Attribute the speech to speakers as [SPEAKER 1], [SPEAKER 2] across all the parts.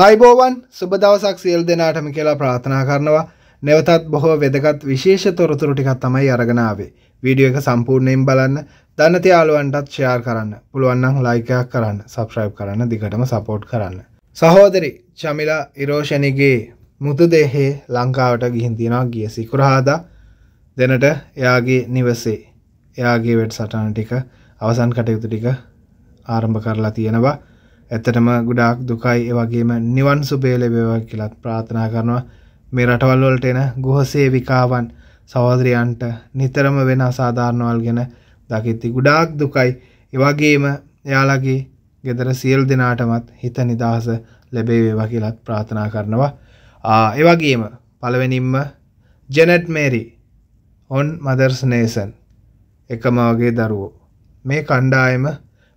[SPEAKER 1] ආයිබෝවන් සුබදවසක් සියල් දෙනාටම කියලා ප්‍රාථනා කරනවා නැවතත් බොහෝ වෙදගත් විශේෂ තොරතුරු ටිකක් තමයි අරගෙනාවේ වීඩියෝ එක සම්පූර්ණයෙන් බලන්න දන්න තියාලුවන්ටත් ෂෙයාර් කරන්න පුළුවන් නම් ලයික් එකක් කරන්න සබ්ස්ක්‍රයිබ් කරන්න දිගටම සපෝට් කරන්න සහෝදරි චමිලා ඉරෝෂණිගේ මුතු දෙහේ ලංකාවට ගිහින් තියනවා ගිය සිකුරාදා දෙනට එයාගේ නිවසේ එයාගේ වෙඩ් සටන ටික අවසන් කටයුතු ටික ආරම්භ කරලා තියෙනවා ඇත්තටම ගොඩාක් දුකයි ඒ වගේම නිවන් සුභය ලැබේවා කියලාත් ප්‍රාර්ථනා කරනවා මේ රටවල් වලට එන ගෘහසේවිකාවන් සහෝදරයන්ට නිතරම වෙන අසාධාරණවල් ගැන දකිති ගොඩාක් දුකයි ඒ වගේම එයාලගේ ගෙදර සියලු දෙනාටමත් හිත නිදහස ලැබේවා කියලාත් ප්‍රාර්ථනා කරනවා ඒ වගේම පළවෙනින්ම Janet Mary on mothers nation එකම වගේ දරුවෝ මේ කණ්ඩායම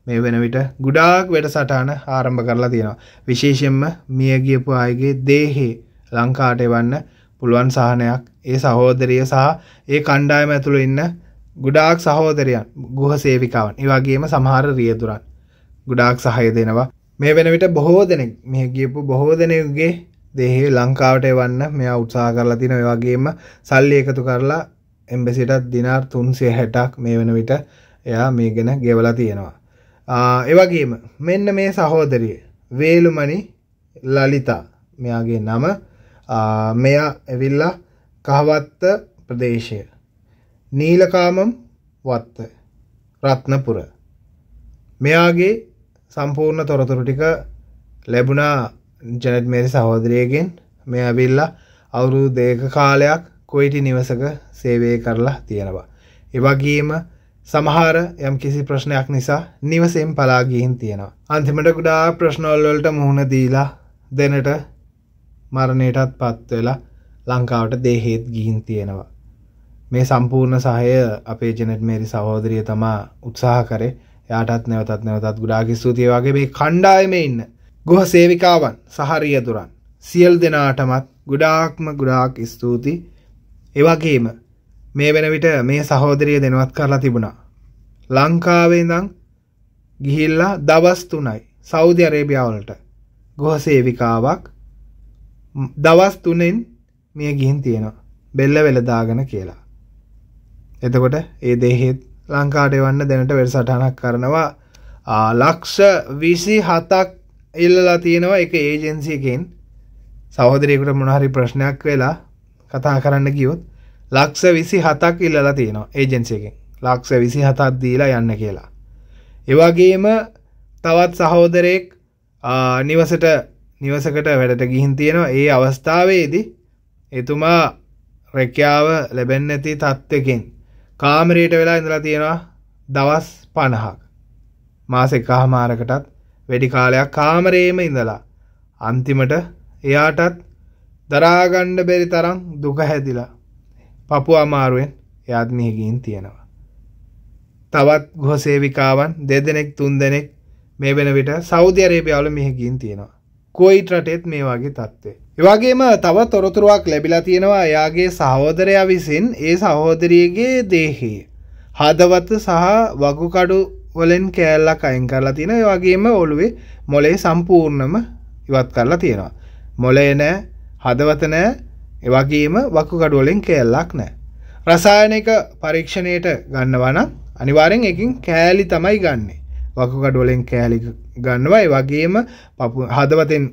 [SPEAKER 1] මේ වෙන විට ගුඩාක් වැඩසටහන ආරම්භ කරලා තියෙනවා විශේෂයෙන්ම මිය ගියපු අයගේ දේහේ ලංකාට එවන්න පුළුවන් සහනයක් ඒ සහෝදරිය සහ ඒ කණ්ඩායම ඇතුළු ඉන්න ගුඩාක් සහෝදරයන් ගුහ සේවිකාවන් ඒ වගේම සමහර රියදුරන් ගුඩාක් සහය දෙනවා මේ වෙන විට බොහෝ දෙනෙක් මේ ගියපු බොහෝ දෙනෙකුගේ දේහේ ලංකාවට එවන්න මෙයා උත්සාහ කරලා තියෙනවා ඒ වගේම සල්ලි එකතු කරලා එම්බසිටත් දිනාර් 360ක් මේ වෙන විට එයා මේගෙන ගෙවලා තියෙනවා එවගේම මෙන්න මේ සහෝදරිය වේලුමනි ලලිතා මෙයාගේ නම මෙයා ඇවිල්ලා කහවත්ත ප්‍රදේශය නීලකාමම් වත්ත රත්නපුර මෙයාගේ සම්පූර්ණ තොරතුරු ටික ලැබුණා ජනත් මේරි සහෝදරයගෙන් මෙ ඇවිල්ලා අවුරුදු දෙක කාලයක් කොයිටි නිවසක සේවය කරලා තියෙනවා. එවගේම සමහර යම් කිසි ප්‍රශ්නයක් නිසා නිවසෙන් පලාගිහින් තියෙනවා. අන්තිමට ගුඩා ප්‍රශ්නොල්වලට මුහුණ දීලා දෙනට මරණයටත් පත්වෙලා ලංකාවට දේහෙත් ගිහින් තියෙනවා. මේ සම්පූර්ණ සහය අපේ ජනට මේරි සහෝදරිය තමා උත්සාහ කරේ යාටත් නැවතත් නැවතත් ගුඩාගි ස්තුතිය වගේ මේ කණ්ඩායම ඉන්න ගොහ සේවිකාවන් සහරිය දුරන් සියල් දෙනාටමත් ගුඩාක්ම ගුඩාක් ස්තුති එවගේම මේ වෙනවිට මේ සහෝදරිය දෙනවත් කරලා තිබුණා. ලංකාවේදං ගිහිල්ලා දවස් තුනයි සෞධ අරේභියාවලට ගොහ සේවිකාවක් දවස් තුනෙන් මේ ගිහින් තියෙනවා බෙල්ල වෙලදාගෙන කියලා. එතකොට ඒ දෙහෙත් ලංකාට එවන්න දෙනට වැඩසටහනක් කරනවා ලක්ෂ විසි හතක් ඉල්ලලා තියෙනවා එක ඒජන්සියකෙන් සහෝදරයකුට මොනහරි ප්‍රශ්නයක් වෙලා කතා කරන්න ගියොත් ලක්ෂ විසි හතක් ඉල්ලලා තියෙනවා ඒජන්සි එකෙන් ලක්ෂ විසි හතක් දීලා යන්න කියලා. එවාගේම තවත් සහෝදරයෙක් නිවසට නිවසකට වැඩට ගිහින් තියෙනවා ඒ අවස්ථාවේදි එතුමා රැකියාව ලැබෙන් නැති තත්ත්වකින් කාමරයට වෙලා ඉඳලා තියෙනවා දවස් පණහක් මාස එකහමාරකටත් වැඩි කාලයක් කාමරේම ඉඳලා අන්තිමට එයාටත් දරාගණ්ඩ බැරි තරම් දුක හැදිලා පපු අමාරුවෙන් එයාත් මිහිගින් තියෙනවා. තවත් ගොහසේවිකාවන් දෙදෙනෙක් තුන් දෙනෙක් මේ වෙන විට සෞදි අරේබියාවල මිහිගින් තියෙනවා. කුවයිට් රටේත් මේ වගේ තත්ත්වේ. එවාගේම තව තොරතුරුවක් ලැබිලා තියෙනවා එයාගේ සහෝදරයා විසින් ඒ සහෝදරියගේ දේහය. හදවත සහ වගුකඩු වලෙන් කෑල්ලක් අයින් කරලා තියෙන වගේම ඔළුවේ මොලේ සම්පූර්ණම ඉවත් කරලා තියෙනවා. මොලේ නෑ හදවත නෑ එවගේම වකුගඩුවලෙන් කෑල්ලක් නෑ. රසායනක පරීක්ෂණයට ගන්නවනම් අනිවාරෙන් එකින් කෑලි තමයි ගන්නේ. වකුගඩුවලෙන් කෑලි ගන්නවා ඒ වගේම හදවතෙන්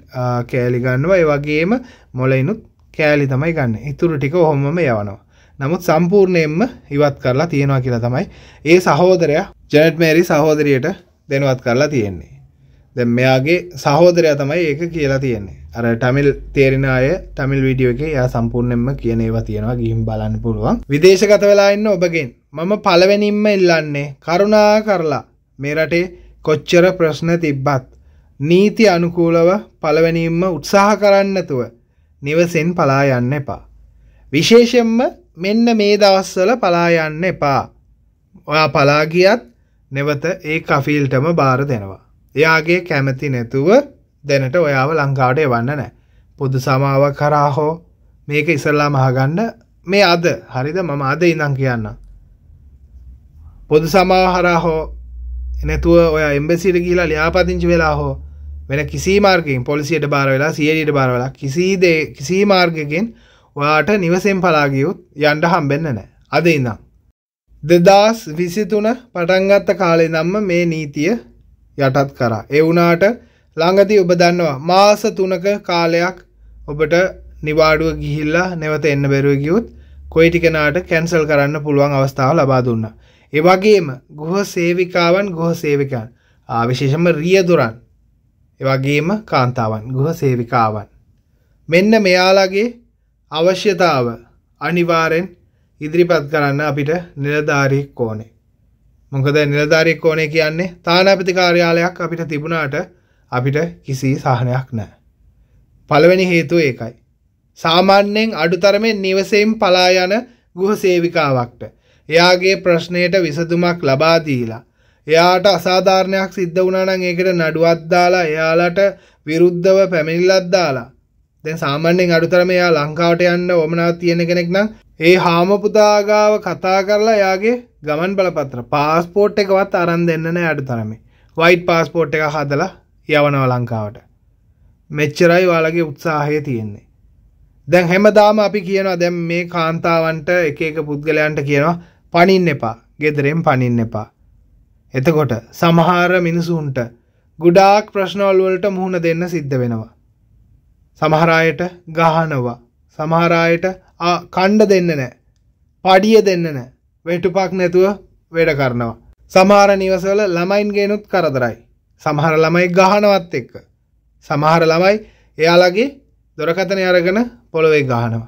[SPEAKER 1] කෑලි ගන්නවා ඒ වගේම මොලයිනුත් කෑලි තමයි ගන්න ඉතුරු ටික ඔහොමම යවනවා. නමුත් සම්පූර්ණයෙන්ම ඉවත් කරලා තියෙනවා කියලා තමයි ඒ සහෝදරයා ජැනට් මේරි සහෝදරියට දෙනවත් කරලා තියෙන්නේ. දැන් මෙයාගේ සහෝදරයා තමයි ඒක කියලා තියෙන්නේ. අර ටමිල් තේරෙන අය ටමිල් වීඩියෝ එක යා සම්පූර්ණයෙන්ම කියන ඒවා තියෙනවා ගිහින් බලන්න පුළුවන් විදේශගත වෙලා ඉන්න ඔබගෙන් මම පළවෙනින්ම ඉල්ලන්නේ කරුණා කරලා මේ රටේ කොච්චර ප්‍රශ්න තිබ්බත් නීති අනුකූලව පළවෙනින්ම උත්සාහ කරන්නතුව නිවසෙන් පලා යන්න එපා විශේෂයෙන්ම මෙන්න මේ දවස්වල පලා යන්න එපා ඔයා පලා ගියත් නැවත ඒ කෆීල්ටම බාර දෙනවා එයාගේ කැමැති නැතුව දැනට ඔයාව ලංකාවට එවන්න නෑ පොදු සමාවක් කරා හෝ මේක ඉසල්ලා මහගන්න මේ අද හරිද මම අද ඉඳං කියන්න පොදු සමාව හරා හෝ එනැතුව ඔය එම්බෙසිට කියලා ලියාපදිංචි වෙලා හෝ වෙන කිසි මාර්ගකින් පොලිසියට බාර වෙලා සියයට බාර වෙලා කිසිදේ කිසි මාර්ගකෙන් ඔයාට නිවසෙන් පලාගියුත් යන්ඩ හම්බෙන්න නෑ අද ඉඳම්. දෙදස් විසිතුන පටන්ගත්ත කාලේ දම්ම මේ නීතිය යටත් කරා. එවුනාට ළඟදී ඔබ දන්නවා මාස 3ක කාලයක් ඔබට නිවාඩුව ගිහිල්ලා නැවත එන්න බැරුව ගියොත් කොයි ටිකනාට කැන්සල් කරන්න පුළුවන් අවස්ථාව ලබා දුන්නා. ඒ වගේම ගෘහ සේවිකාවන් ගෘහ සේවිකයන් විශේෂම රියදුරන් ඒ වගේම කාන්තාවන් ගෘහ සේවිකාවන් මෙන්න මෙයාලගේ අවශ්‍යතාව අනිවාර්යෙන් ඉදිරිපත් කරන්න අපිට නිලධාරියෙක් ඕනේ. මොකද නිලධාරියෙක් ඕනේ කියන්නේ තානාපති කාර්යාලයක් අපිට තිබුණාට අපිට කිසි සහනයක් නෑ. පළවෙනි හේතුව ඒකයි. සාමාන්‍යයෙන් අඩුතරමෙන් නිවසයෙන් පලා යන ගෘහ සේවිකාවක්ට එයාගේ ප්‍රශ්නයට විසඳුමක් ලබා දීලා එයාට අසාධාරණයක් සිද්ධ වුණා නම් ඒකට නඩුවක් දාලා එයාලට විරුද්ධව පැමිණිල්ලක් දාලා දැන් සාමාන්‍යයෙන් අඩුතරම එයා ලංකාවට යන්න වමනාවක් තියෙන කෙනෙක් නම් ඒ හාමපුදාගාව කතා කරලා එයාගේ ගමන් බලපත්‍ර පාස්පෝර්ට් එකවත් අරන් දෙන්න නෑ අඩුතරමේ වයිට් පාස්පෝර්ට් එක හදලා යවනව ලංකාවට. මෙච්චරයි වාලගේ උත්සාහය තියෙන්නේ. දැන් හැමදාම අපි කියනවා දැන් මේ කාන්තාවන්ට එක එක පුද්ගලයන්ට කියනවා පණින්න එපා. ගෙදරෙන් පණින්න එපා. එතකොට සමහර මිනිසුන්ට ගොඩාක් ප්‍රශ්නවල වලට මුහුණ දෙන්න සිද්ධ වෙනවා. සමහර අයට ගහනවා. සමහර අයට කණ්ඩ දෙන්න නැහැ. පඩිය දෙන්න නැහැ. වෙටුපක් නැතුව වැඩ කරනවා. සමහර නිවසවල ළමයින්ගේනුත් කරදරයි. සමහර ළමයි ගහනවත් එක්ක සමහර ළමයි එයාලගේ දොරකතන අරගෙන පොළොවේ ගහනවා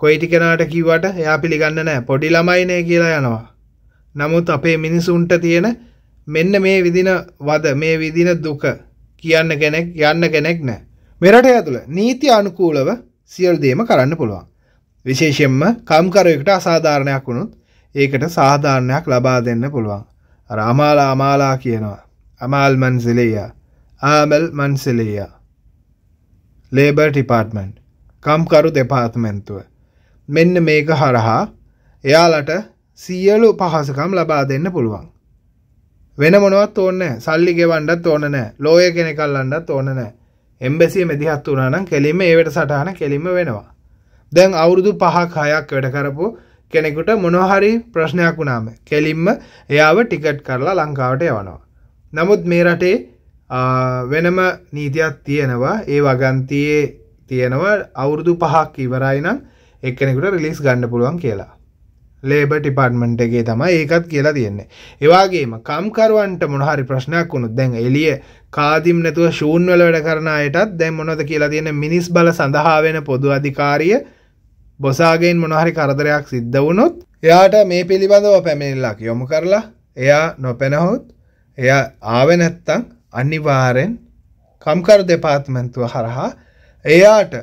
[SPEAKER 1] කොයිටි කෙනාට කිව්වට එයා පිළිගන්න නෑ පොඩි ළමයිනේ කියලා යනවා නමුත් අපේ මිනිසුන්ට තියෙන මෙන්න මේ විදින වද මේ විදින දුක කියන්න කෙනෙක් යන්න කෙනෙක් නෑ මෙරට ඇතුළ නීති අනුකූලව සියල් දේම කරන්න පුළුවන් විශේෂයෙන්ම කම්කරුවෙකුට අසාධාරණයක් වුණොත් ඒකට සාධාරණයක් ලබා දෙන්න පුළුවන් අර අමාලා අමාලා කියනවා أعمال منزلية عمل منزلية ලේබර් ටිපාර්ට්මන්් කම්කරු දෙපාර්තමැන්තුව මෙන්න මේක හරහා එයාලට සියලු පහසකම් ලබා දෙන්න පුළුවන් වෙන මොනවත් ඕන්න සල්ලි ගෙවන්ඩත් ඕන නෑ ලෝය කෙනෙකල්ලන්නත් ඕන නෑ එම්බෙසිය මෙදිහත් වුණනම් කෙලින්ම ඒවට සටහන කෙලින්ම වෙනවා. දැන් අවුරුදු පහක් හයක් වැඩ කරපු කෙනෙකුට මොනහරි ප්‍රශ්නයක් වුණාම කෙලින්ම එයාව ටිකට් කරලා ලංකාවට යවනවා. නමුත් මේ රටේ වෙනම නීතියක් තියෙනවා ඒ වගන්තියේ තියෙනවා අවුරුදු පහක් ඉවරයි නම් එක්කෙනෙකුට රිලිස් ගන්න පුළුවන් කියලා ලේබ ටිපර්ට්මන්ට් එකේ තමයි ඒකත් කියලා තියෙන්නේ. ඒවාගේම කම්කරුවන්ට මොනහරි ප්‍රශ්නයක් වුණොත් දැන් එළිය කාදිම් නැතුව ශූන් වල වැඩ කරන අයටත් දැන් මොනවද කියලා තියෙන්නේ මිනිස් බල සඳහා වෙන පොදු අධිකාරිය බොසාගෙන් මොනහරි කරදරයක් සිද්ධ වුණොත් එයාට මේ පිළිබඳව පැමිණිල්ලක් යොමු කරලා එයා නොපැනහොත් එය ආවෙ නැත්තම් අනිවාර්යෙන් කම්කරු දෙපාර්තමේන්තුව හරහා එයාට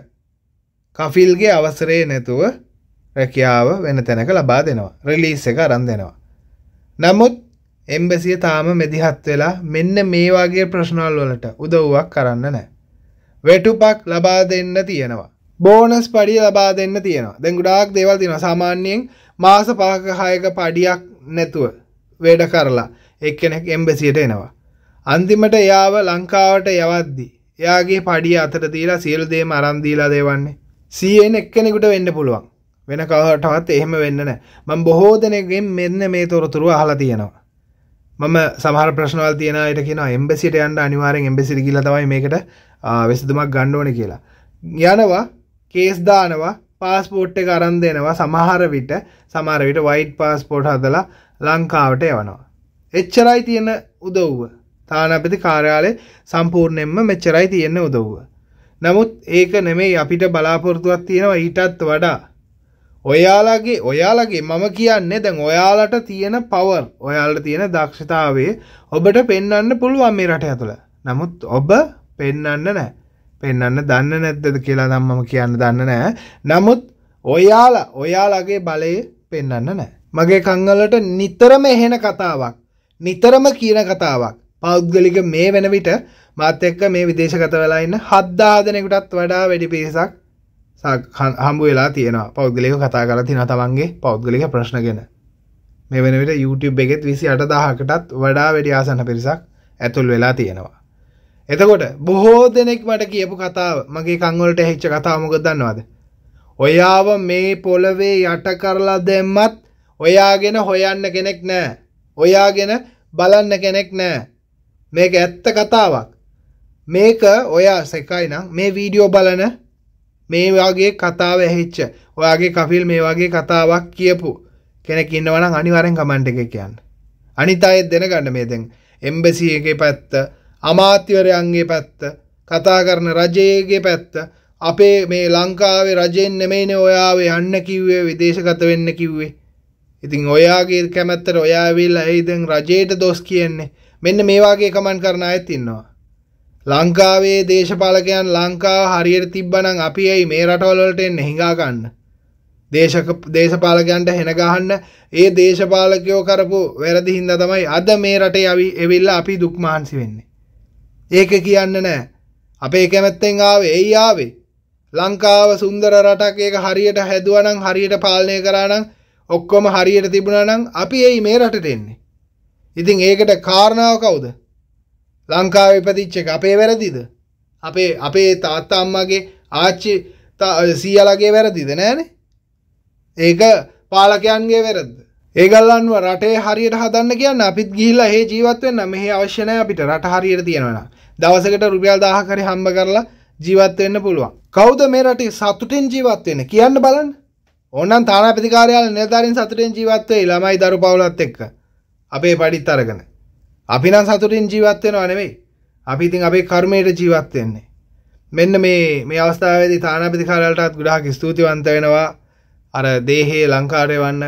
[SPEAKER 1] කෆිල්ගේ අවසරය නැතුව රැකියාව වෙන තැනක ලබා දෙනවා. රිලීස් එක අරන් දෙනවා. නමුත් එම්බසිය තාම මෙදිහත් වෙලා මෙන්න මේ වගේ ප්‍රශ්නවල් වලට උදව්වක් කරන්න නැහැ. වැටුපක් ලබා දෙන්න තියෙනවා. බෝනස් පඩිය ලබා දෙන්න තියෙනවා. දැන් ගොඩාක් දේවල් තියෙනවා. සාමාන්‍යයෙන් මාස 5ක 6ක පඩියක් නැතුව වැඩ කරලා එක්කෙනෙක් එම්බසියට එනවා. අන්තිමට එයාව ලංකාවට යවද්දි. එයාගේ පඩිය අතට දීලා සියලු දේම අරන් දීලා දේවන්නේ. සීයෙන් එක්කෙනෙකුට වෙන්න පුළුවන්. වෙන කවටවත් එහෙම වෙන්න නෑ. මම බොහෝ දෙනෙක්ගෙන් මෙන්න මේ තොරතුරු අහලා තියෙනවා. මම සමහර ප්‍රශ්නවල් තියෙනවා ඊට කියනවා එම්බසියට යන්න අනිවාර්යෙන් එම්බසියට ගිහලා තමයි මේකට විසඳුමක් ගන්න ඕනේ කියලා. යනවා කේස් දානවා පාස්පෝට් එක අරන් දෙනවා සමහර විට සමහර විට වයිට් පාස්පෝට් හදලා ලංකාවට යවනවා. එච්චරයි තියෙන උදව්ව. තානාපති කාර්යාලයේ සම්පූර්ණයෙන්ම මෙච්චරයි තියෙන උදව්ව. නමුත් ඒක නෙමෙයි අපිට බලාපොරොත්තුවක් තියෙනවා ඊටත් වඩා. ඔයාලගේ ඔයාලගේ මම කියන්නේ දැන් ඔයාලට තියෙන පවර් ඔයාලට තියෙන දක්ෂතාවයේ ඔබට පෙන්වන්න පුළුවන් මේ රට ඇතුළ. නමුත් ඔබ පෙන්වන්න නැහැ. පෙන්වන්න දන්නේ නැද්දද කියලා නම් මම කියන්න දන්නේ නැහැ. නමුත් ඔයාලා ඔයාලගේ බලය පෙන්වන්න නැහැ. මගේ කංගලට නිතරම එහෙන කතාවක් නිතරම කියන කතාවක් පෞද්ගලික මේ වෙන විට මාත් එක්ක මේ විදේශ ගත වෙලා ඉන්න හද්දා දෙනෙකුටත් වඩා වැඩි පිරිසක් හම්බු වෙලා තියෙනවා පෞද්ගලික කතා කරලා තියෙනවා තමන්ගේ පෞද්ගලික ප්‍රශ්න ගැන මේ වෙන විට YouTube එකෙත් 28000කටත් වඩා වැඩි ආසන්න පිරිසක් ඇතුල් වෙලා තියෙනවා එතකොට බොහෝ දෙනෙක් මට කියපු කතාව මගේ කන් වලට ඇහිච්ච කතාව මොකද දන්නවද ඔයාව මේ පොළවේ යට කරලා දැම්මත් ඔයාගෙන හොයන්න කෙනෙක් නැහැ ඔයාගෙන බලන්න කෙනෙක් නෑ. මේක ඇත්ත කතාවක්. මේක ඔයා සැකයි නම් මේ වීඩියෝ බලන මේ වගේ කතාව ඇහිච්ච ඔයාගේ කෆිල් මේ වගේ කතාවක් කියපු කෙනෙක් ඉන්නවනම් අනිවාරෙන් කමන්ට එක කියන්න. අනිතායෙත් දෙනගන්න මේ දැන් එම්බසිගේ පැත්ත අමාත්‍යවරයන්ගේ පැත්ත කතා කරන රජයේගේ පැත්ත අපේ මේ ලංකාවේ රජයෙන් නෙමෙයිනේ ඔයාව යන්න කිව්වේ විදේශගත වෙන්න කිව්වේ ඉතින් ඔයාගේ කැමැත්තට ඔයා ඇවිල්ලා එයි දැන් රජයට දොස් කියන්නේ. මෙන්න මේ වාගේ කමෙන්ට් කරන අයත් ඉන්නවා. ලංකාවේ දේශපාලකයන් ලංකාව හරියට තිබ්බනම් අපි ඇයි මේ රටවල් වලට එන්නේ හිඟා ගන්න. දේශක දේශපාලකයන්ට හෙන ගහන්න ඒ දේශපාලකයෝ කරපු වැරදි හින්දා තමයි අද මේ රටේ අපි එවිල්ලා අපි දුක් මහන්සි වෙන්නේ. ඒක කියන්න නෑ. අපේ කැමැත්තෙන් ආවේ එයි ආවේ. ලංකාව සුන්දර රටක් ඒක හරියට හැදුවා නම් හරියට පාලනය කරා නම් ඔක්කොම හරියට තිබුණා නම් අපි එයි මේ රටට එන්නේ. ඉතින් ඒකට කාරණාව කවුද? ලංකාවේ ඉපදිච්ච එක අපේ වැරදිද? අපේ අපේ තාත්තා අම්මාගේ ආච්චි සීයාලගේ වැරදිද නෑනේ? ඒක පාලකයන්ගේ වැරද්ද. ඒගල්ලන්ව රටේ හරියට හදන්න කියන්න අපිත් ගිහිල්ලා හේ ජීවත් වෙන්න මෙහි අවශ්‍ය නැහැ අපිට රට හරියට තියෙනවා දවසකට රුපියල් 1000ක් හරි හම්බ කරලා ජීවත් වෙන්න පුළුවන්. කවුද මේ රටේ සතුටින් ජීවත් වෙන්නේ කියන්න බලන්න. ඕනම් තානාපති කාර්යාල නිලධාරීන් සතුටින් ජීවත් වෙයි ළමයි දරු පවුලත් එක්ක. අපේ පඩිත් අරගෙන. අපි නම් සතුටින් ජීවත් වෙනව නෙවෙයි. අපි ඉතින් අපේ කර්මයට ජීවත් වෙන්නේ. මෙන්න මේ මේ අවස්ථාවේදී තානාපති කාර්යාලටත් ගොඩාක් ස්තුතිවන්ත වෙනවා. අර දේහයේ ලංකාරේ වන්න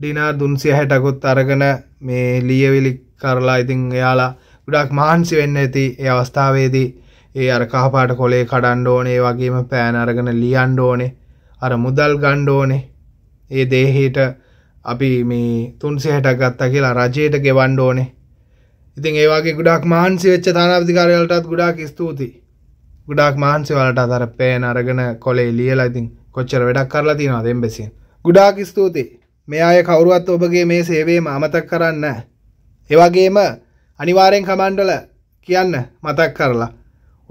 [SPEAKER 1] ඩිනාර් 260කුත් අරගෙන මේ ලියවිලි කරලා ඉතින් එයාලා ගොඩාක් මහන්සි වෙන්න ඇති ඒ අවස්ථාවේදී ඒ අර කහපාට කොලේ කඩන්න ඕනේ වගේම පෑන අරගෙන ලියන්න ඕනේ අර මුදල් ගන්න ඕනේ ඒ දේහට අපි මේ තුන්සිහට ගත්තා කියලා රජයට ගෙවන්ඩ ඕනේ ඉතින් ඒවාගේ ගුඩක් මාහන්සි වෙච්ච තානාධිකාරයලටත් ගුඩාක් ස්තුතියි ගුඩක් මාහන්සි වලට අතර පෑන අරගෙන කොලේ ලියලා ඉතින් කොච්චර වැඩක් කරලා තියෙනවද එම්බෙසියෙන් ගුඩාක් ස්තුතියි මේ අය කවුරුවත් ඔබගේ මේ සේවේම අමතක් කරන්න ඒවගේම අනිවාරයෙන් කමන්්ඩල කියන්න මතක් කරලා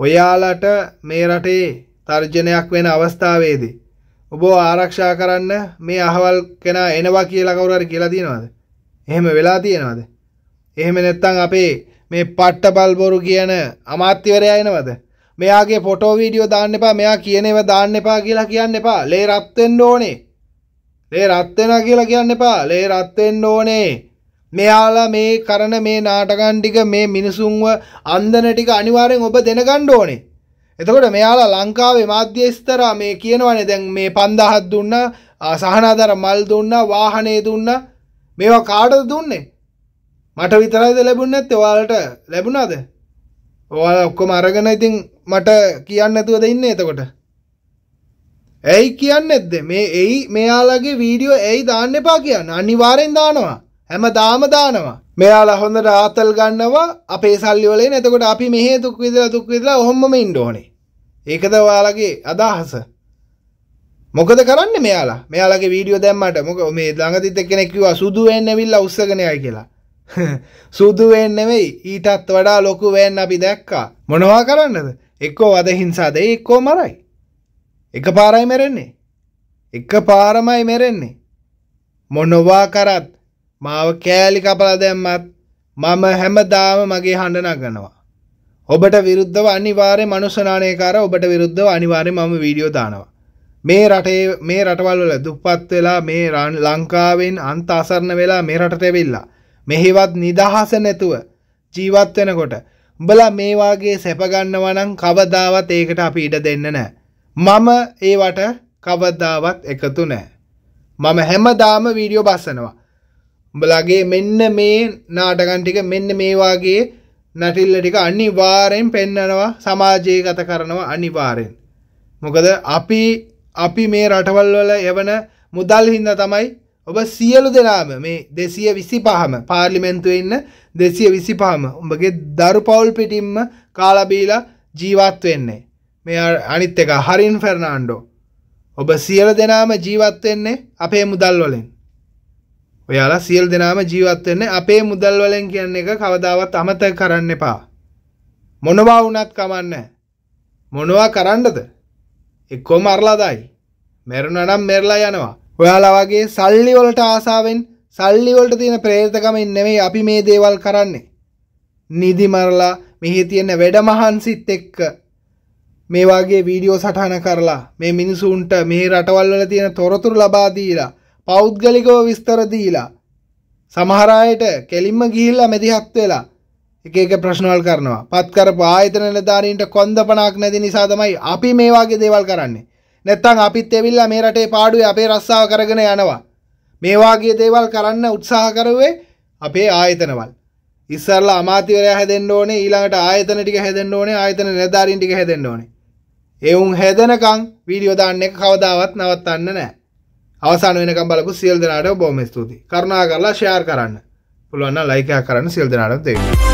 [SPEAKER 1] ඔයාලට මේ රටේ තර්ජනයක් වෙන අවස්ථාවේදී ඔබ ආරක්ෂා කරන්න මේ අහවල් කෙනා එනවා කියලා කවුරු හරි කියලා දිනවද? එහෙම වෙලා තියෙනවද? එහෙම නැත්නම් අපේ මේ පට්ටපල් බොරු කියන අමාත්‍යවරයා එනවද? මෙයාගේ ෆොටෝ වීඩියෝ දාන්න එපා, මෙයා කියන ඒවා දාන්න එපා කියලා කියන්න එපා. ලේ රත් වෙන්න ඕනේ. ලේ රත් වෙනවා කියලා කියන්න එපා. ලේ රත් වෙන්න ඕනේ. මෙයාලා මේ කරන මේ නාටකන් ටික මේ මිනිසුන්ව අන්දන ටික අනිවාර්යෙන් ඔබ දැනගන්න ඕනේ. එතකොට මෙයාලා ලංකාවේ මාධ්‍යස්තර මේ කියනවනේ දැන් මේ පන්දහත් දුන්න සහනාදර මල් දුන්න වාහනේ දුන්න මේවා කාටද දුන්නේ මට විතරයිද ලැබුණ නැත්තේ ඔයාලට ලැබුණාද ඔයාලා ඔක්කොම අරගෙන ඉතින් මට කියන්න නැතුවද ඉන්නේ එතකොට ඇයි කියන්නෙත්ද මේ එයි මෙයාලගේ වීඩියෝ ඇයි දාන්න එපා කියන්න අනිවාරෙන් දානවා හැම දාම දානවා මෙයාලා හොඳට ආතල් ගන්නවා අපේ සල්ලි වලින් එතකොට අපි මෙහෙ දුක් විඳලා දුක් විඳලා ඔහොමම ඉන්න ඕනේ. ඒකද ඔයාලගේ අදහස? මොකද කරන්නේ මෙයාලා? මෙයාලගේ වීඩියෝ දැම්මට මොක මේ ළඟදිත් එක්කෙනෙක් කිව්වා සුදු වෙන්න ඇවිල්ලා උස්සගෙන යයි කියලා. සුදු වෙන්න නෙවෙයි ඊටත් වඩා ලොකු වෙන්න අපි දැක්කා. මොනවා කරන්නද? එක්කෝ වද හිංසා දෙයි එක්කෝ මරයි. එකපාරයි මැරෙන්නේ. එකපාරමයි මැරෙන්නේ. මොනවා කරත් මාව කෑලි කපලා දැම්මත් මම හැමදාම මගේ හඬ නගනවා. ඔබට විරුද්ධව අනිවාර්ය මනුෂ්‍යනානයකාර ඔබට විරුද්ධව අනිවාර්ය මම වීඩියෝ දානවා. මේ රටේ මේ රටවල් වල දුප්පත් වෙලා මේ ලංකාවෙන් අන්ත අසරණ වෙලා මේ රටට ඇවිල්ලා මෙහෙවත් නිදහස නැතුව ජීවත් වෙනකොට උඹලා මේ වාගේ සැප ගන්නවා නම් කවදාවත් ඒකට අපි ඉඩ දෙන්න නැහැ. මම ඒවට කවදාවත් එකතු නැහැ. මම හැමදාම වීඩියෝ බස්සනවා. උඹලගේ මෙන්න මේ නාටකන් ටික මෙන්න මේ වාගේ නැටිල්ල ටික අනිවාර්යෙන් පෙන්නනවා සමාජයේ ගත කරනවා අනිවාර්යෙන්. මොකද අපි අපි මේ රටවල් වල යවන මුදල් හින්දා තමයි ඔබ සියලු දෙනාම මේ 225ම පාර්ලිමේන්තුවේ ඉන්න 225ම උඹගේ දරු පවුල් පිටින්ම කාලා බීලා ජීවත් වෙන්නේ. මේ අනිත් එක හරින් ෆෙර්නාන්ඩෝ. ඔබ සියලු දෙනාම ජීවත් වෙන්නේ අපේ මුදල් වලින්. ඔයාලා සියල් දෙනාම ජීවත් වෙන්න අපේ මුදල් වලින් කියන එක කවදාවත් අමතක කරන්න එපා. මොනවා වුණත් කමන්නේ. මොනවා කරන්නද? එක්කෝ මරලා දායි. මැරුණා නම් මැරලා යනවා. ඔයාලා වගේ සල්ලි වලට ආසාවෙන් සල්ලි වලට තියෙන ප්‍රේරිතකමින් නෙමෙයි අපි මේ දේවල් කරන්නේ. නිදි මරලා මෙහි තියෙන වැඩමහන්සිත් එක්ක මේ වගේ වීඩියෝ සටහන කරලා මේ මිනිසුන්ට මේ රටවල් වල තියෙන තොරතුරු ලබා දීලා පෞද්ගලිකව විස්තර දීලා සමහර අයට කෙලින්ම ගිහිල්ලා මැදිහත් වෙලා එක එක ප්‍රශ්නවල් කරනවා. පත් කරපු ආයතන නිලධාරීන්ට කොන්දපණක් නැති නිසා තමයි අපි මේ වගේ දේවල් කරන්නේ. නැත්තම් අපිත් එවිල්ලා මේ රටේ පාඩුවේ අපේ රස්සාව කරගෙන යනවා. මේ වගේ දේවල් කරන්න උත්සාහ කරුවේ අපේ ආයතනවල. ඉස්සරලා අමාත්‍යවරයා හැදෙන්න ඕනේ, ඊළඟට ආයතන ටික හැදෙන්න ඕනේ, ආයතන නිලධාරීන් ටික හැදෙන්න ඕනේ. ඒ උන් හැදෙනකන් වීඩියෝ දාන්න එක කවදාවත් නවත්තන්න නැහැ. අවසාන වෙනකම් බලපු සියල් දෙනාට බොහොම ස්තුතියි. කරුණාකරලා ෂෙයාර් කරන්න. පුළුවන් නම් ලයික් එකක් කරන්න සියල් දෙනාටම දෙන්න.